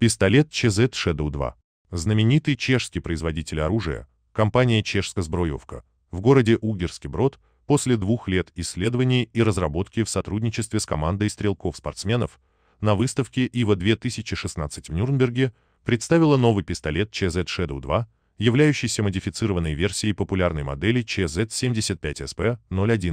Пистолет ЧЗ Shadow 2. Знаменитый чешский производитель оружия, компания «Чешская сброевка», в городе Угерский Брод после двух лет исследований и разработки в сотрудничестве с командой стрелков-спортсменов на выставке ИВА-2016 в Нюрнберге представила новый пистолет ЧЗ Shadow 2, являющийся модифицированной версией популярной модели ЧЗ-75SP-01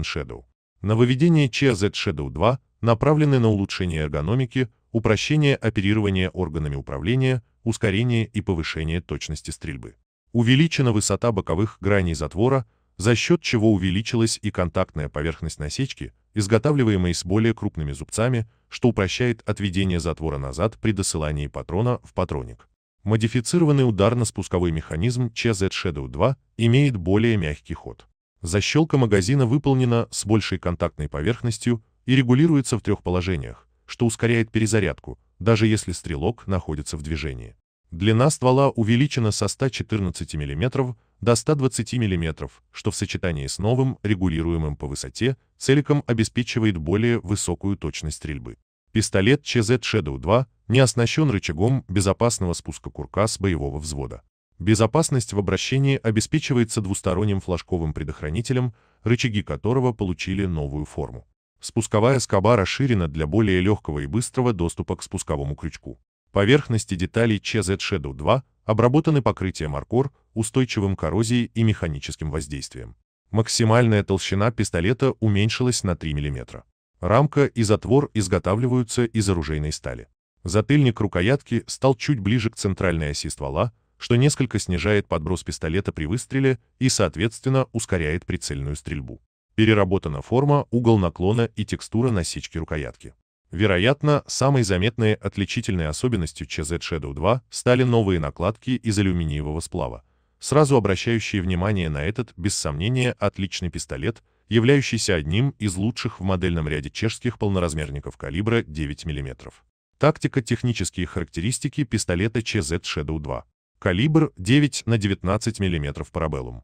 Shadow. Нововведения ЧЗ Shadow 2 направлены на улучшение эргономики, упрощение оперирования органами управления, ускорение и повышение точности стрельбы. Увеличена высота боковых граней затвора, за счет чего увеличилась и контактная поверхность насечки, изготавливаемой с более крупными зубцами, что упрощает отведение затвора назад при досылании патрона в патроник. Модифицированный ударно-спусковой механизм CZ Shadow 2 имеет более мягкий ход. Защелка магазина выполнена с большей контактной поверхностью и регулируется в трех положениях что ускоряет перезарядку, даже если стрелок находится в движении. Длина ствола увеличена со 114 мм до 120 мм, что в сочетании с новым, регулируемым по высоте, целиком обеспечивает более высокую точность стрельбы. Пистолет CZ Shadow 2 не оснащен рычагом безопасного спуска курка с боевого взвода. Безопасность в обращении обеспечивается двусторонним флажковым предохранителем, рычаги которого получили новую форму. Спусковая скоба расширена для более легкого и быстрого доступа к спусковому крючку. Поверхности деталей CZ Shadow 2 обработаны покрытием аркор, устойчивым коррозии и механическим воздействием. Максимальная толщина пистолета уменьшилась на 3 мм. Рамка и затвор изготавливаются из оружейной стали. Затыльник рукоятки стал чуть ближе к центральной оси ствола, что несколько снижает подброс пистолета при выстреле и, соответственно, ускоряет прицельную стрельбу. Переработана форма, угол наклона и текстура насечки рукоятки. Вероятно, самой заметной отличительной особенностью CZ Shadow 2 стали новые накладки из алюминиевого сплава, сразу обращающие внимание на этот, без сомнения, отличный пистолет, являющийся одним из лучших в модельном ряде чешских полноразмерников калибра 9 мм. Тактико-технические характеристики пистолета CZ Shadow 2. Калибр 9 на 19 мм парабеллум.